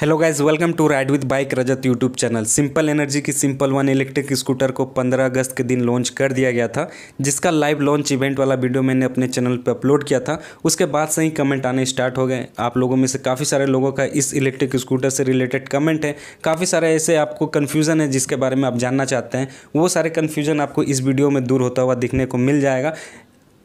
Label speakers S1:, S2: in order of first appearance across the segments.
S1: hello guys welcome to ride with bike Rajat YouTube channel Simple Energy की Simple One electric scooter को 15 अगस्त के दिन launch कर दिया गया था जिसका लाइव लॉन्च इवेंट वाला वीडियो मैंने अपने चैनल पर अपलोड किया था उसके बाद से ही कमेंट आने स्टार्ट हो गए आप लोगों में से काफ़ी सारे लोगों का इस इलेक्ट्रिक स्कूटर से रिलेटेड कमेंट है काफ़ी सारे ऐसे आपको कन्फ्यूज़न है जिसके बारे में आप जानना चाहते हैं वो सारे कन्फ्यूज़न आपको इस वीडियो में दूर होता हुआ दिखने को मिल जाएगा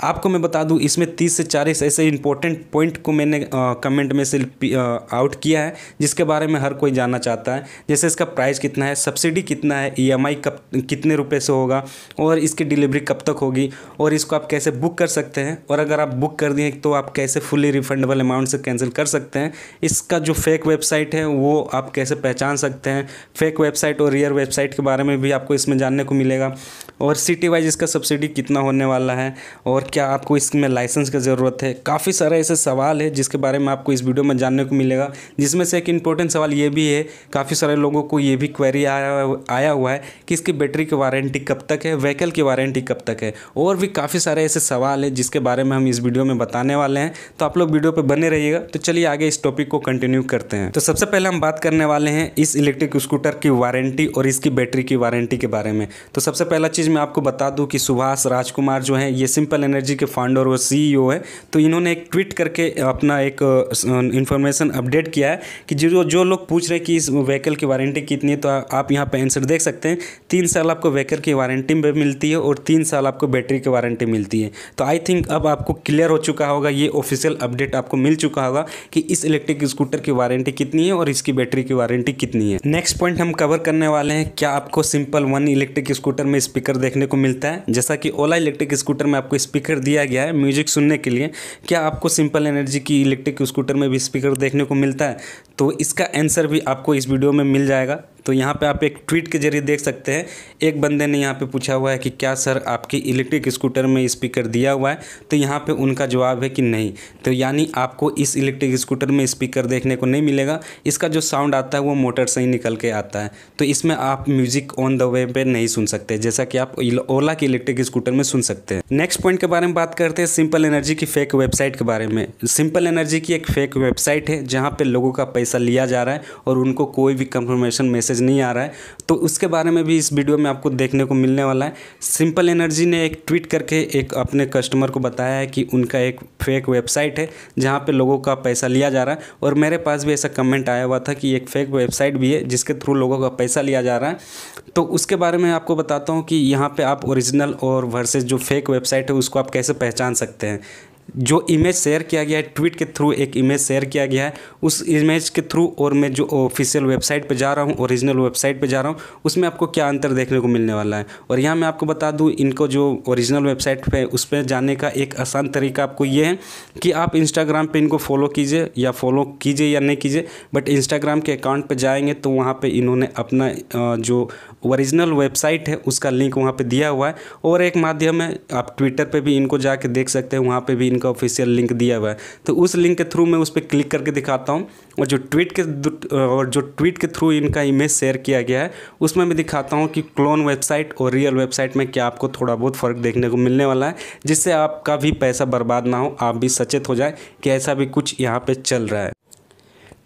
S1: आपको मैं बता दूं इसमें तीस से चालीस ऐसे इंपॉर्टेंट पॉइंट को मैंने आ, कमेंट में से आउट किया है जिसके बारे में हर कोई जानना चाहता है जैसे इसका प्राइस कितना है सब्सिडी कितना है ईएमआई e कब कितने रुपए से होगा और इसकी डिलीवरी कब तक होगी और इसको आप कैसे बुक कर सकते हैं और अगर आप बुक कर दिए तो आप कैसे फुली रिफंडेबल अमाउंट से कैंसिल कर सकते हैं इसका जो फेक वेबसाइट है वो आप कैसे पहचान सकते हैं फेक वेबसाइट और रियर वेबसाइट के बारे में भी आपको इसमें जानने को मिलेगा और सिटी वाइज इसका सब्सिडी कितना होने वाला है और क्या आपको इसमें लाइसेंस की ज़रूरत है काफ़ी सारे ऐसे सवाल है जिसके बारे में आपको इस वीडियो में जानने को मिलेगा जिसमें से एक इम्पोर्टेंट सवाल ये भी है काफ़ी सारे लोगों को ये भी क्वेरी आया आया हुआ है कि इसकी बैटरी की वारंटी कब तक है व्हीकल की वारंटी कब तक है और भी काफ़ी सारे ऐसे सवाल है जिसके बारे में हम इस वीडियो में बताने वाले हैं तो आप लोग वीडियो पर बने रहिएगा तो चलिए आगे इस टॉपिक को कंटिन्यू करते हैं तो सबसे पहले हम बात करने वाले हैं इस इलेक्ट्रिक स्कूटर की वारंटी और इसकी बैटरी की वारंटी के बारे में तो सबसे पहला चीज़ मैं आपको बता दूँ कि सुभाष राजकुमार जो है ये सिंपल एनर्जी के फाउंडर और सीईओ e है तो इन्होंने एक ट्वीट करके अपना एक इन्फॉर्मेशन अपडेट किया है कि जो जो लोग पूछ रहे हैं कि इस व्हीकल की वारंटी कितनी है तो आप यहाँ पर आंसर देख सकते हैं तीन साल आपको व्हीकल की वारंटी मिलती है और तीन साल आपको बैटरी की वारंटी मिलती है तो आई थिंक अब आपको क्लियर हो चुका होगा ये ऑफिशियल अपडेट आपको मिल चुका होगा कि इस इलेक्ट्रिक स्कूटर की वारंटी कितनी है और इसकी बैटरी की वारंटी कितनी है नेक्स्ट पॉइंट हम कवर करने वाले हैं क्या आपको सिंपल वन इलेक्ट्रिक स्कूटर में स्पीकर देखने को मिलता है जैसा कि ओला इलेक्ट्रिक स्कूटर में आपको स्पीकर स्पीकर दिया गया है म्यूजिक सुनने के लिए क्या आपको सिंपल एनर्जी की इलेक्ट्रिक स्कूटर में भी स्पीकर देखने को मिलता है तो इसका आंसर भी आपको इस वीडियो में मिल जाएगा तो यहाँ पे आप एक ट्वीट के जरिए देख सकते हैं एक बंदे ने यहाँ पे पूछा हुआ है कि क्या सर आपकी इलेक्ट्रिक स्कूटर में स्पीकर दिया हुआ है तो यहाँ पे उनका जवाब है कि नहीं तो यानी आपको इस इलेक्ट्रिक स्कूटर में स्पीकर देखने को नहीं मिलेगा इसका जो साउंड आता है वो मोटर से ही निकल के आता है तो इसमें आप म्यूज़िक ऑन द वे पर नहीं सुन सकते जैसा कि आप ओला के इलेक्ट्रिक स्कूटर में सुन सकते हैं नेक्स्ट पॉइंट के बारे में बात करते हैं सिंपल एनर्जी की फेक वेबसाइट के बारे में सिंपल एनर्जी की एक फेक वेबसाइट है जहाँ पर लोगों का पैसा लिया जा रहा है और उनको कोई भी कंफर्मेशन मैसेज मैसेज नहीं आ रहा है तो उसके बारे में भी इस वीडियो में आपको देखने को मिलने वाला है सिंपल एनर्जी ने एक ट्वीट करके एक अपने कस्टमर को बताया है कि उनका एक फेक वेबसाइट है जहाँ पर लोगों का पैसा लिया जा रहा है और मेरे पास भी ऐसा कमेंट आया हुआ था कि एक फेक वेबसाइट भी है जिसके थ्रू लोगों का पैसा लिया जा रहा है तो उसके बारे में आपको बताता हूँ कि यहाँ पर आप ओरिजिनल और वर्सेज जो फेक वेबसाइट है उसको आप कैसे पहचान सकते हैं जो इमेज शेयर किया गया है ट्वीट के थ्रू एक इमेज शेयर किया गया है उस इमेज के थ्रू और मैं जो ऑफिशियल वेबसाइट पर जा रहा हूँ ओरिजिनल वेबसाइट पर जा रहा हूँ उसमें आपको क्या अंतर देखने को मिलने वाला है और यहाँ मैं आपको बता दूँ इनको जो ओरिजिनल वेबसाइट पर उस पर जाने का एक आसान तरीका आपको ये है कि आप इंस्टाग्राम पर इनको फॉलो कीजिए या फॉलो कीजिए या नहीं कीजिए बट इंस्टाग्राम के अकाउंट पर जाएंगे तो वहाँ पर इन्होंने अपना जो ओरिजिनल वेबसाइट है उसका लिंक वहाँ पर दिया हुआ है और एक माध्यम है आप ट्विटर पर भी इनको जाके देख सकते हैं वहाँ पर भी इनका ऑफिशियल लिंक दिया हुआ है तो उस लिंक के थ्रू मैं उस पर क्लिक करके दिखाता हूँ और जो ट्वीट के और जो ट्वीट के थ्रू इनका इमेज शेयर किया गया है उसमें मैं दिखाता हूँ कि क्लोन वेबसाइट और रियल वेबसाइट में क्या आपको थोड़ा बहुत फ़र्क देखने को मिलने वाला है जिससे आपका भी पैसा बर्बाद ना हो आप भी सचेत हो जाए कि ऐसा भी कुछ यहाँ पर चल रहा है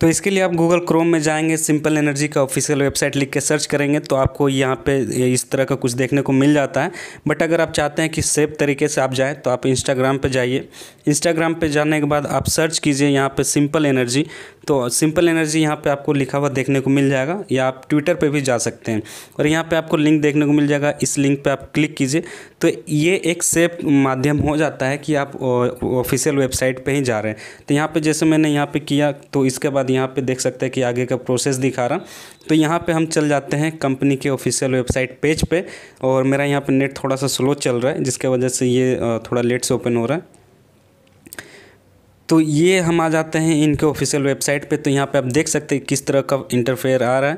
S1: तो इसके लिए आप गूगल क्रोम में जाएंगे सिंपल एनर्जी का ऑफिशियल वेबसाइट लिख के सर्च करेंगे तो आपको यहाँ पे इस तरह का कुछ देखने को मिल जाता है बट अगर आप चाहते हैं कि सेफ तरीके से आप जाएँ तो आप इंस्टाग्राम पर जाइए इंस्टाग्राम पर जाने के बाद आप सर्च कीजिए यहाँ पर सिंपल एनर्जी तो सिंपल एनर्जी यहाँ पे आपको लिखा हुआ देखने को मिल जाएगा या आप ट्विटर पे भी जा सकते हैं और यहाँ पे आपको लिंक देखने को मिल जाएगा इस लिंक पे आप क्लिक कीजिए तो ये एक सेफ माध्यम हो जाता है कि आप ऑफिशियल वेबसाइट पे ही जा रहे हैं तो यहाँ पे जैसे मैंने यहाँ पे किया तो इसके बाद यहाँ पर देख सकते हैं कि आगे का प्रोसेस दिखा रहा तो यहाँ पर हम चल जाते हैं कंपनी के ऑफिशियल वेबसाइट पेज पे और मेरा यहाँ पर नेट थोड़ा सा स्लो चल रहा है जिसके वजह से ये थोड़ा लेट से ओपन हो रहा है तो ये हम आ जाते हैं इनके ऑफिशियल वेबसाइट पे तो यहाँ पे आप देख सकते हैं किस तरह का इंटरफेयर आ रहा है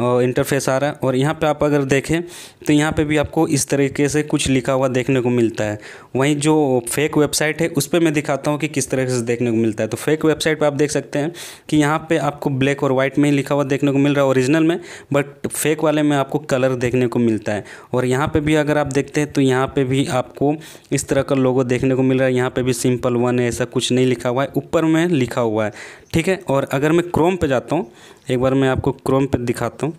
S1: इंटरफेस आ रहा है और यहाँ पे आप अगर देखें तो यहाँ पे भी आपको इस तरीके से कुछ लिखा हुआ देखने को मिलता है वहीं जो फेक वेबसाइट है उस पर मैं दिखाता हूँ कि किस तरह से देखने को मिलता है तो फेक वेबसाइट पर आप देख सकते हैं कि यहाँ पर आपको ब्लैक और वाइट में ही लिखा हुआ देखने को मिल रहा है ओरिजिनल में बट फेक वाले में आपको कलर देखने को मिलता है और यहाँ पर भी अगर आप देखते हैं तो यहाँ पर भी आपको इस तरह का लोगो देखने को मिल रहा है यहाँ पर भी सिंपल वन है ऐसा कुछ नहीं लिखा हुआ है ऊपर में लिखा हुआ है ठीक है और अगर मैं क्रोम पे जाता हूँ एक बार मैं आपको क्रोम पे दिखाता हूँ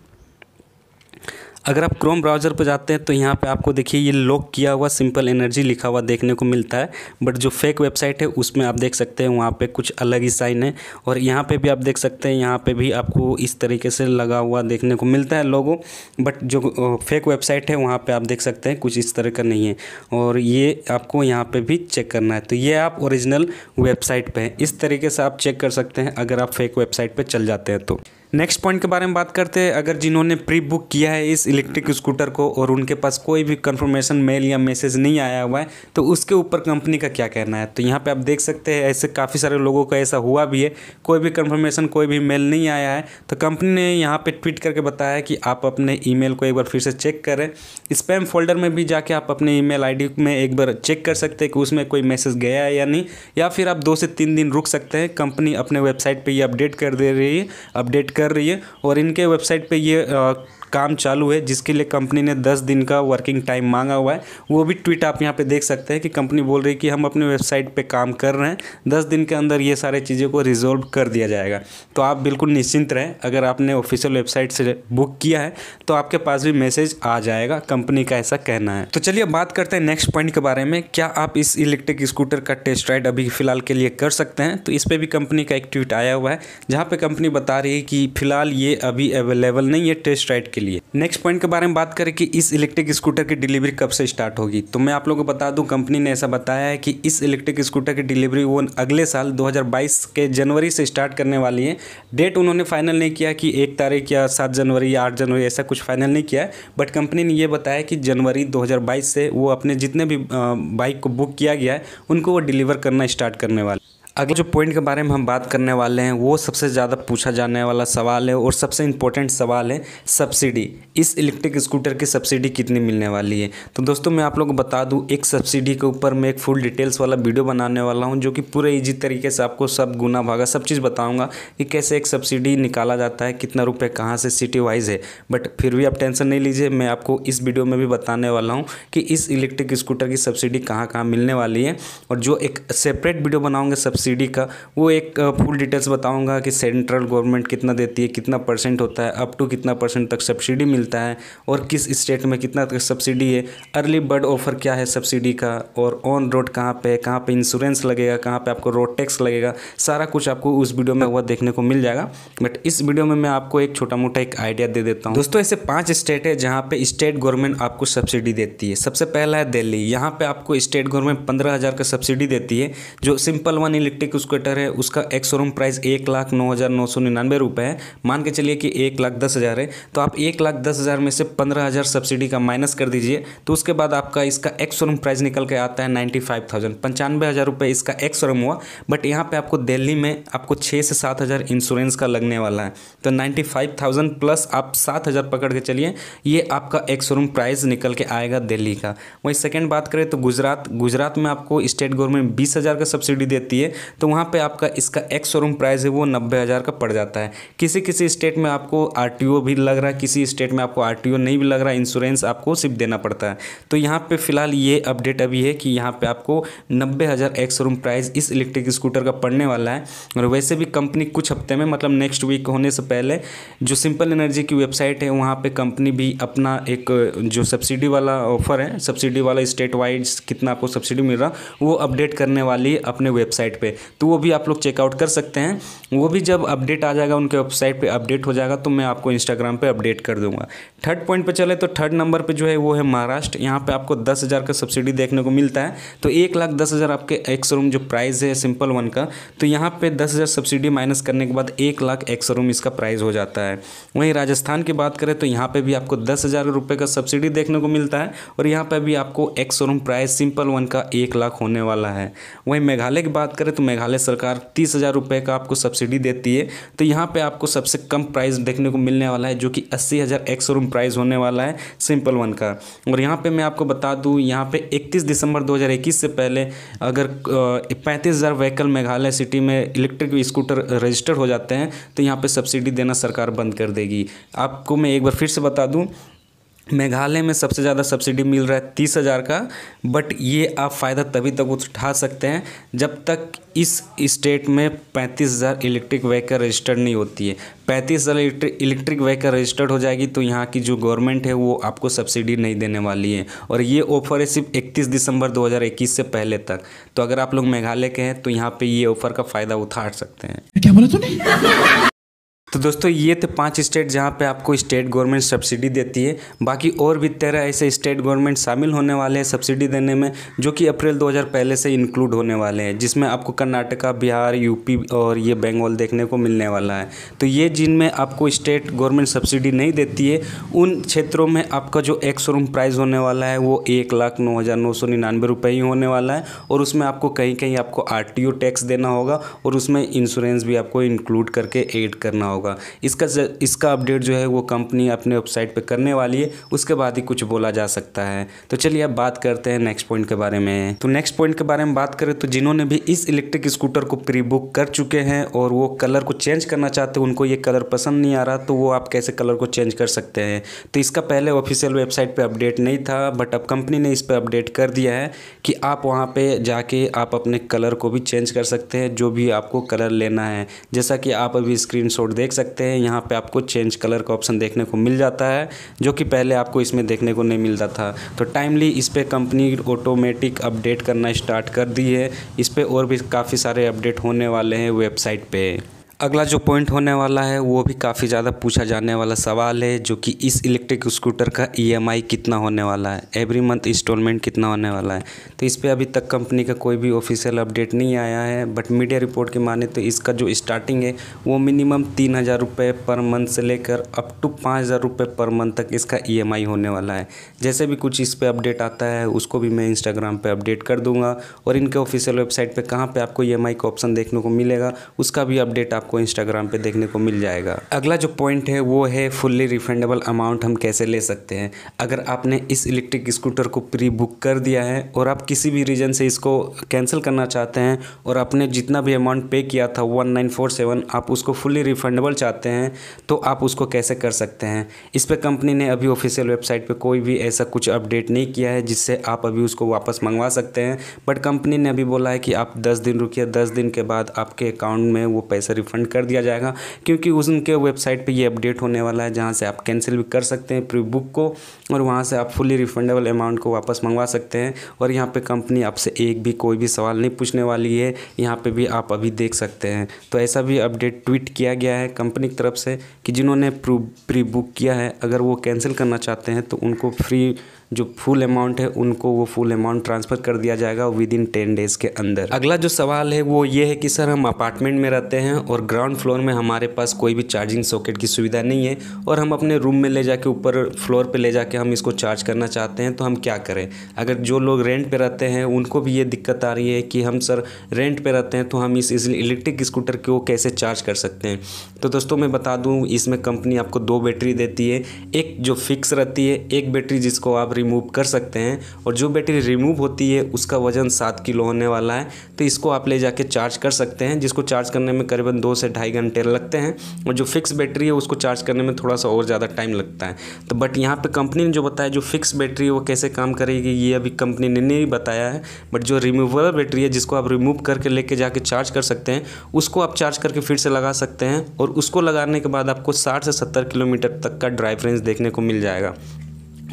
S1: अगर आप क्रोम ब्राउज़र पर जाते हैं तो यहाँ पे आपको देखिए ये लॉक किया हुआ सिंपल एनर्जी लिखा हुआ देखने को मिलता है बट जो फेक वेबसाइट है उसमें आप देख सकते हैं वहाँ पे कुछ अलग ही साइन है और यहाँ पे भी आप देख सकते हैं यहाँ पे भी आपको इस तरीके से लगा हुआ देखने को मिलता है लोगों बट जो फेक वेबसाइट है वहाँ पर आप देख सकते हैं कुछ इस तरह का नहीं है और ये आपको यहाँ पर भी चेक करना है तो ये आप ओरिजिनल वेबसाइट पर इस तरीके से आप चेक कर सकते हैं अगर आप फेक वेबसाइट पर चल जाते हैं तो नेक्स्ट पॉइंट के बारे में बात करते हैं अगर जिन्होंने प्री बुक किया है इस इलेक्ट्रिक स्कूटर को और उनके पास कोई भी कंफर्मेशन मेल या मैसेज नहीं आया हुआ है तो उसके ऊपर कंपनी का क्या कहना है तो यहाँ पे आप देख सकते हैं ऐसे काफ़ी सारे लोगों का ऐसा हुआ भी है कोई भी कंफर्मेशन कोई भी मेल नहीं आया है तो कंपनी ने यहाँ पर ट्वीट करके बताया कि आप अपने ई को एक बार फिर से चेक करें स्पैम फोल्डर में भी जाके आप अपने ई मेल में एक बार चेक कर सकते हैं कि उसमें कोई मैसेज गया है या नहीं या फिर आप दो से तीन दिन रुक सकते हैं कंपनी अपने वेबसाइट पर ही अपडेट कर दे रही है अपडेट कर कर रही है और इनके वेबसाइट पे ये काम चालू है जिसके लिए कंपनी ने दस दिन का वर्किंग टाइम मांगा हुआ है वो भी ट्वीट आप यहाँ पे देख सकते हैं कि कंपनी बोल रही है कि हम अपने वेबसाइट पे काम कर रहे हैं दस दिन के अंदर ये सारे चीज़ों को रिजोल्व कर दिया जाएगा तो आप बिल्कुल निश्चिंत रहें अगर आपने ऑफिशियल वेबसाइट से बुक किया है तो आपके पास भी मैसेज आ जाएगा कंपनी का ऐसा कहना है तो चलिए बात करते हैं नेक्स्ट पॉइंट के बारे में क्या आप इस इलेक्ट्रिक स्कूटर का टेस्ट राइड अभी फिलहाल के लिए कर सकते हैं तो इस पर भी कंपनी का एक ट्वीट आया हुआ है जहाँ पर कंपनी बता रही है कि फिलहाल ये अभी अवेलेबल नहीं है टेस्ट राइड के लिए नेक्स्ट पॉइंट के बारे में बात करें कि इस इलेक्ट्रिक स्कूटर की डिलीवरी कब से स्टार्ट होगी तो मैं आप लोगों को बता दूं कंपनी ने ऐसा बताया है कि इस इलेक्ट्रिक स्कूटर की डिलीवरी वो अगले साल 2022 के जनवरी से स्टार्ट करने वाली है डेट उन्होंने फाइनल नहीं किया कि एक तारीख या सात जनवरी या आठ जनवरी ऐसा कुछ फाइनल नहीं किया बट कंपनी ने यह बताया कि जनवरी दो से वो अपने जितने भी बाइक को बुक किया गया है उनको वो डिलीवर करना स्टार्ट करने वाले अगले जो पॉइंट के बारे में हम बात करने वाले हैं वो सबसे ज़्यादा पूछा जाने वाला सवाल है और सबसे इम्पोर्टेंट सवाल है सब्सिडी इस इलेक्ट्रिक स्कूटर की सब्सिडी कितनी मिलने वाली है तो दोस्तों मैं आप लोग को बता दूं एक सब्सिडी के ऊपर मैं एक फुल डिटेल्स वाला वीडियो बनाने वाला हूँ जो कि पूरे ईजी तरीके से आपको सब गुना भागा सब चीज़ बताऊँगा कि कैसे एक सब्सिडी निकाला जाता है कितना रुपये कहाँ से सिटी वाइज है बट फिर भी आप टेंशन नहीं लीजिए मैं आपको इस वीडियो में भी बताने वाला हूँ कि इस इलेक्ट्रिक स्कूटर की सब्सिडी कहाँ कहाँ मिलने वाली है और जो एक सेपरेट वीडियो बनाऊँगे सबसे सब्सिडी का वो एक फुल डिटेल्स बताऊंगा कि सेंट्रल गवर्नमेंट कितना देती है कितना परसेंट होता है अप टू कितना परसेंट तक सब्सिडी मिलता है और किस स्टेट में कितना तक सब्सिडी है अर्ली बर्ड ऑफर क्या है सब्सिडी का और ऑन रोड कहाँ पर है कहाँ पर इंश्योरेंस लगेगा कहाँ पर आपको रोड टैक्स लगेगा सारा कुछ आपको उस वीडियो में हुआ देखने को मिल जाएगा बट इस वीडियो में मैं आपको एक छोटा मोटा एक आइडिया दे देता हूँ दोस्तों ऐसे पाँच स्टेट है जहाँ पर स्टेट गवर्नमेंट आपको सब्सिडी देती है सबसे पहला है दिल्ली यहाँ पर आपको स्टेट गवर्नमेंट पंद्रह हज़ार का सब्सिडी देती है जो Simple One electric electric scooter है उसका एक्स शोरूम प्राइस एक लाख नौ हज़ार नौ सौ निन्यानवे रुपये है मान के चलिए कि एक लाख दस हज़ार है तो आप एक लाख दस हज़ार में से पंद्रह हज़ार सब्सिडी का माइनस कर दीजिए तो उसके बाद आपका इसका एक्स शोरूम प्राइस निकल के आता है नाइन्टी फाइव थाउजेंड पंचानवे हज़ार रुपये इसका एक्स शोरूम हुआ बट यहाँ पर आपको दिल्ली में आपको छः से सात हज़ार इंश्योरेंस का लगने वाला है तो नाइन्टी फाइव थाउजेंड प्लस आप सात हज़ार पकड़ के चलिए ये आपका एक्स शोरूम प्राइस निकल के आएगा दिल्ली का वहीं सेकेंड बात करें तो गुजरात गुजरात में आपको स्टेट गवर्नमेंट बीस हज़ार का सब्सिडी देती है तो वहाँ पे आपका इसका एक्स शोरूम प्राइस है वो नब्बे हज़ार का पड़ जाता है किसी किसी स्टेट में आपको आर भी लग रहा है किसी स्टेट में आपको आर नहीं भी लग रहा इंश्योरेंस आपको सिर्फ देना पड़ता है तो यहाँ पर फिलहाल ये अपडेट अभी है कि यहाँ पर आपको नब्बे हज़ार एक्स शोरूम प्राइस इस इलेक्ट्रिक स्कूटर का पड़ने वाला है और वैसे भी कंपनी कुछ हफ्ते में मतलब नेक्स्ट वीक होने से पहले जो सिंपल एनर्जी की वेबसाइट है वहाँ पर कंपनी भी अपना एक जो सब्सिडी वाला ऑफर है सब्सिडी वाला स्टेट वाइज कितना आपको सब्सिडी मिल रहा वो अपडेट करने वाली अपने वेबसाइट पे तो वो भी आप लोग चेकआउट कर सकते हैं वो भी जब अपडेट आ जाएगा उनके वेबसाइट पर अपडेट हो जाएगा तो मैं आपको इंस्टाग्राम पर अपडेट कर दूंगा थर्ड पॉइंट पर चले तो थर्ड नंबर पर जो है वो है महाराष्ट्र यहाँ पर आपको दस का सब्सिडी देखने को मिलता है तो एक लाख दस हज़ार आपके एक्स रूम जो प्राइस है सिंपल वन का तो यहाँ पे दस हज़ार सब्सिडी माइनस करने के बाद एक लाख एक्स रूम इसका प्राइस हो जाता है वहीं राजस्थान की बात करें तो यहाँ पे भी आपको दस हज़ार रुपये का सब्सिडी देखने को मिलता है और यहाँ पर भी आपको ex room price Simple One का एक लाख होने वाला है वहीं मेघालय की बात करें तो मेघालय सरकार तीस हज़ार रुपये का आपको सब्सिडी देती है तो यहाँ पे आपको सबसे कम प्राइस देखने को मिलने वाला है जो कि अस्सी हज़ार एक सौ प्राइस होने वाला है सिंपल वन का और यहाँ पे मैं आपको बता दूँ यहाँ पे 31 दिसंबर 2021 से पहले अगर पैंतीस हज़ार व्हीकल मेघालय सिटी में इलेक्ट्रिक स्कूटर रजिस्टर्ड हो जाते हैं तो यहाँ पर सब्सिडी देना सरकार बंद कर देगी आपको मैं एक बार फिर से बता दूँ मेघालय में सबसे ज़्यादा सब्सिडी मिल रहा है तीस हज़ार का बट ये आप फ़ायदा तभी तक उठा सकते हैं जब तक इस स्टेट में पैंतीस हज़ार इलेक्ट्रिक व्हीकल रजिस्टर्ड नहीं होती है पैंतीस हज़ार इलेक्ट्रिक व्हीकल रजिस्टर्ड हो जाएगी तो यहाँ की जो गवर्नमेंट है वो आपको सब्सिडी नहीं देने वाली है और ये ऑफ़र है सिर्फ इकतीस दिसंबर दो से पहले तक तो अगर आप लोग मेघालय के हैं तो यहाँ पर ये ऑफ़र का फ़ायदा उठा सकते हैं क्या बोला तूने तो दोस्तों ये थे पांच स्टेट जहाँ पे आपको स्टेट गवर्नमेंट सब्सिडी देती है बाकी और भी तेरह ऐसे स्टेट गवर्नमेंट शामिल होने वाले हैं सब्सिडी देने में जो कि अप्रैल 2000 पहले से इंक्लूड होने वाले हैं जिसमें आपको कर्नाटका बिहार यूपी और ये बंगाल देखने को मिलने वाला है तो ये जिनमें आपको स्टेट गवर्नमेंट सब्सिडी नहीं देती है उन क्षेत्रों में आपका जो एक शोरूम प्राइस होने वाला है वो एक लाख नौ हज़ार नौ सौ निन्यानवे रुपये ही होने वाला है और उसमें आपको कहीं कहीं आपको आर टैक्स देना होगा और उसमें इंश्योरेंस भी आपको इंक्लूड करके एड करना होगा होगा इसका ज, इसका अपडेट जो है वो कंपनी अपने वेबसाइट पे करने वाली है उसके बाद ही कुछ बोला जा सकता है तो चलिए अब बात करते हैं नेक्स्ट पॉइंट के बारे में तो नेक्स्ट पॉइंट के बारे में बात करें तो जिन्होंने भी इस इलेक्ट्रिक स्कूटर को प्री बुक कर चुके हैं और वो कलर को चेंज करना चाहते हैं उनको ये कलर पसंद नहीं आ रहा तो वो आप कैसे कलर को चेंज कर सकते हैं तो इसका पहले ऑफिशियल वेबसाइट पर अपडेट नहीं था बट अब कंपनी ने इस पर अपडेट कर दिया है कि आप वहाँ पर जाके आप अपने कलर को भी चेंज कर सकते हैं जो भी आपको कलर लेना है जैसा कि आप अभी स्क्रीन देख सकते हैं यहाँ पे आपको चेंज कलर का ऑप्शन देखने को मिल जाता है जो कि पहले आपको इसमें देखने को नहीं मिलता था तो टाइमली इस पर कंपनी ऑटोमेटिक अपडेट करना स्टार्ट कर दी है इस पर और भी काफ़ी सारे अपडेट होने वाले हैं वेबसाइट पर अगला जो पॉइंट होने वाला है वो भी काफ़ी ज़्यादा पूछा जाने वाला सवाल है जो कि इस इलेक्ट्रिक स्कूटर का ईएमआई e कितना होने वाला है एवरी मंथ इंस्टॉलमेंट कितना होने वाला है तो इस पर अभी तक कंपनी का कोई भी ऑफिशियल अपडेट नहीं आया है बट मीडिया रिपोर्ट के माने तो इसका जो स्टार्टिंग है वो मिनिमम तीन हज़ार रुपये पर मंथ से लेकर अप टू पाँच हज़ार रुपये पर मंथ तक इसका ई e होने वाला है जैसे भी कुछ इस पर अपडेट आता है उसको भी मैं इंस्टाग्राम पर अपडेट कर दूँगा और इनके ऑफिशियल वेबसाइट पर कहाँ पर आपको ई e का ऑप्शन देखने को मिलेगा उसका भी अपडेट आप आपको इंस्टाग्राम पे देखने को मिल जाएगा अगला जो पॉइंट है वो है फुल्ली रिफंडेबल अमाउंट हम कैसे ले सकते हैं अगर आपने इस इलेक्ट्रिक स्कूटर को प्री बुक कर दिया है और आप किसी भी रीज़न से इसको कैंसिल करना चाहते हैं और आपने जितना भी अमाउंट पे किया था वन नाइन फोर सेवन आप उसको फुल्ली रिफंडेबल चाहते हैं तो आप उसको कैसे कर सकते हैं इस पर कंपनी ने अभी ऑफिशियल वेबसाइट पर कोई भी ऐसा कुछ अपडेट नहीं किया है जिससे आप अभी उसको वापस मंगवा सकते हैं बट कंपनी ने अभी बोला है कि आप दस दिन रुकिए दस दिन के बाद आपके अकाउंट में वो पैसा रिफंड रिफ़ंड कर दिया जाएगा क्योंकि उस उनके वेबसाइट पे ये अपडेट होने वाला है जहाँ से आप कैंसिल भी कर सकते हैं प्री बुक को और वहाँ से आप फुली रिफंडेबल अमाउंट को वापस मंगवा सकते हैं और यहाँ पर कंपनी आपसे एक भी कोई भी सवाल नहीं पूछने वाली है यहाँ पर भी आप अभी देख सकते हैं तो ऐसा भी अपडेट ट्वीट किया गया है कंपनी की तरफ से कि जिन्होंने प्री बुक किया है अगर वो कैंसिल करना चाहते हैं तो उनको फ्री जो फुल अमाउंट है उनको वो फुल अमाउंट ट्रांसफ़र कर दिया जाएगा विद इन टेन डेज़ के अंदर अगला जो सवाल है वो ये है कि सर हम अपार्टमेंट में रहते हैं और ग्राउंड फ्लोर में हमारे पास कोई भी चार्जिंग सॉकेट की सुविधा नहीं है और हम अपने रूम में ले जाके ऊपर फ्लोर पर ले जाके हम इसको चार्ज करना चाहते हैं तो हम क्या करें अगर जो लोग रेंट पर रहते हैं उनको भी ये दिक्कत आ रही है कि हम सर रेंट पर रहते हैं तो हम इस इलेक्ट्रिक स्कूटर को कैसे चार्ज कर सकते हैं तो दोस्तों मैं बता दूँ इसमें कंपनी आपको दो बैटरी देती है एक जो फिक्स रहती है एक बैटरी जिसको आप रिमूव कर सकते हैं और जो बैटरी रिमूव होती है उसका वज़न सात किलो होने वाला है तो इसको आप ले जाके चार्ज कर सकते हैं जिसको चार्ज करने में करीबन दो से ढाई घंटे लगते हैं और जो फिक्स बैटरी है उसको चार्ज करने में थोड़ा सा और ज़्यादा टाइम लगता है तो बट यहाँ पर कंपनी ने जो बताया जो फिक्स बैटरी है वो कैसे काम करेगी ये अभी कंपनी ने नहीं बताया है बट जो रिमूवल बैटरी है जिसको आप रिमूव करके लेके जाके चार्ज कर सकते हैं उसको आप चार्ज करके फिर से लगा सकते हैं और उसको लगाने के बाद आपको साठ से सत्तर किलोमीटर तक का ड्राइव रेंज देखने को मिल जाएगा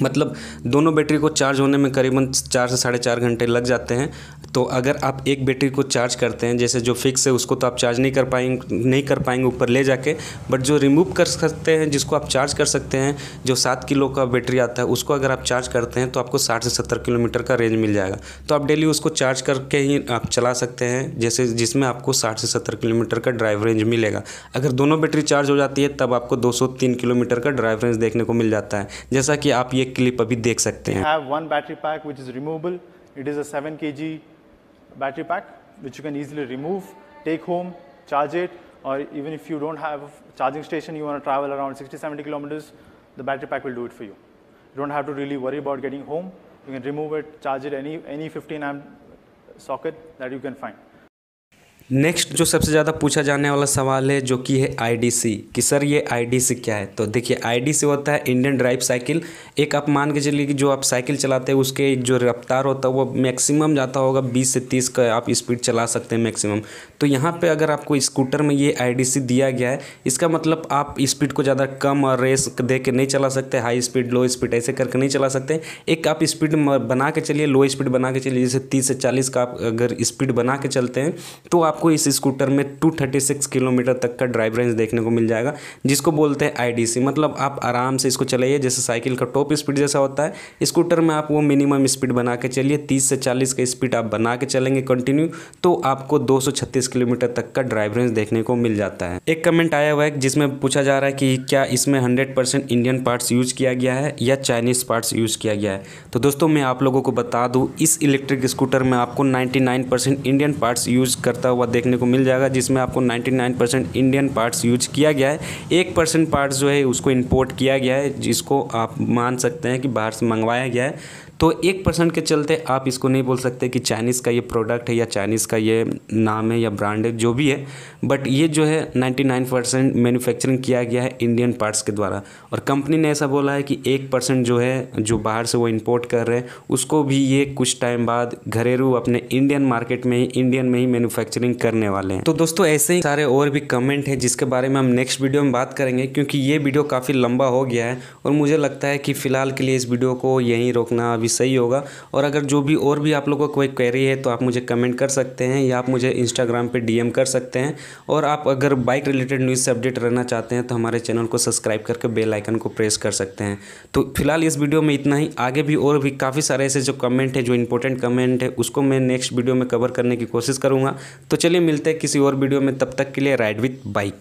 S1: मतलब दोनों बैटरी को चार्ज होने में करीबन चार से साढ़े चार घंटे लग जाते हैं तो अगर आप एक बैटरी को चार्ज करते हैं जैसे जो फिक्स है उसको तो आप चार्ज नहीं कर पाएंगे नहीं कर पाएंगे ऊपर ले जाके बट जो रिमूव कर सकते हैं जिसको आप चार्ज कर सकते हैं जो सात किलो का बैटरी आता है उसको अगर आप चार्ज करते हैं तो आपको साठ से सत्तर किलोमीटर का रेंज मिल जाएगा तो आप डेली उसको चार्ज करके ही आप चला सकते हैं जैसे जिसमें आपको साठ से सत्तर किलोमीटर का ड्राइव रेंज मिलेगा अगर दोनों बैटरी चार्ज हो जाती है तब आपको दो किलोमीटर का ड्राइव रेंज देखने को मिल जाता है जैसा कि आप ये ये क्लिप अभी देख सकते हैं have one battery pack which is removable it is a 7 kg battery pack which you can easily remove take home charge it और even if you don't have charging station you want to travel around 60 70 kilometres the battery pack will do it for you you don't have to really worry about getting home you can remove it charge it any any 15 M socket that you can find next जो सबसे ज़्यादा पूछा जाने वाला सवाल है जो कि है आईडीसी कि सर ये आईडीसी क्या है तो देखिए आईडीसी होता है इंडियन ड्राइव साइकिल एक आप मान के चलिए कि जो आप साइकिल चलाते हैं उसके जो रफ्तार होता है वो मैक्सिमम जाता होगा 20 से 30 का आप स्पीड चला सकते हैं मैक्सिमम तो यहाँ पे अगर आपको स्कूटर में ये आई दिया गया है इसका मतलब आप स्पीड को ज़्यादा कम और रेस दे के नहीं चला सकते हाई स्पीड लो स्पीड ऐसे करके नहीं चला सकते एक आप स्पीड बना के चलिए लो स्पीड बना के चलिए जैसे तीस से चालीस का आप अगर स्पीड बना के चलते हैं तो आप आपको इस स्कूटर में 236 किलोमीटर तक का ड्राइव रेंज देखने को मिल जाएगा जिसको बोलते हैं आईडीसी मतलब आप आराम से इसको चलाइए जैसे साइकिल का टॉप स्पीड जैसा होता है स्कूटर में आप वो मिनिमम स्पीड बना के चलिए तीस से चालीस का स्पीड आप बना के चलेंगे कंटिन्यू तो आपको दो किलोमीटर तक का ड्राइव रेंज देखने को मिल जाता है एक कमेंट आया हुआ है जिसमें पूछा जा रहा है कि क्या इसमें हंड्रेड इंडियन पार्ट्स यूज किया गया है या चाइनीज़ पार्ट्स यूज किया गया है तो दोस्तों मैं आप लोगों को बता दूँ इस इलेक्ट्रिक स्कूटर में आपको परसेंट इंडियन पार्ट्स यूज करता हुआ हुआ देखने को मिल जाएगा जिसमें आपको 99 परसेंट इंडियन पार्ट्स यूज किया गया है एक परसेंट पार्ट्स जो है उसको इंपोर्ट किया गया है जिसको आप मान सकते हैं कि बाहर से मंगवाया गया है तो एक परसेंट के चलते आप इसको नहीं बोल सकते कि चाइनीज़ का ये प्रोडक्ट है या चाइनीज़ का ये नाम है या ब्रांड है जो भी है बट ये जो है नाइन्टी नाइन परसेंट मैन्युफैक्चरिंग किया गया है इंडियन पार्ट्स के द्वारा और कंपनी ने ऐसा बोला है कि एक परसेंट जो है जो बाहर से वो इम्पोर्ट कर रहे हैं उसको भी ये कुछ टाइम बाद घरेलू अपने इंडियन मार्केट में ही इंडियन में ही मैन्युफैक्चरिंग करने वाले हैं तो दोस्तों ऐसे ही सारे और भी कमेंट हैं जिसके बारे में हम नेक्स्ट वीडियो में बात करेंगे क्योंकि ये वीडियो काफ़ी लंबा हो गया है और मुझे लगता है कि फ़िलहाल के लिए इस वीडियो को यहीं रोकना अभी सही होगा और अगर जो भी और भी आप लोगों को कोई क्वेरी है तो आप मुझे कमेंट कर सकते हैं या आप मुझे इंस्टाग्राम पे डीएम कर सकते हैं और आप अगर बाइक रिलेटेड न्यूज़ से अपडेट रहना चाहते हैं तो हमारे चैनल को सब्सक्राइब करके बेल आइकन को प्रेस कर सकते हैं तो फिलहाल इस वीडियो में इतना ही आगे भी और भी काफ़ी सारे ऐसे जो कमेंट है जो इंपॉर्टेंट कमेंट है उसको मैं नेक्स्ट वीडियो में कवर करने की कोशिश करूँगा तो चलिए मिलते हैं किसी और वीडियो में तब तक के लिए राइड विथ बाइक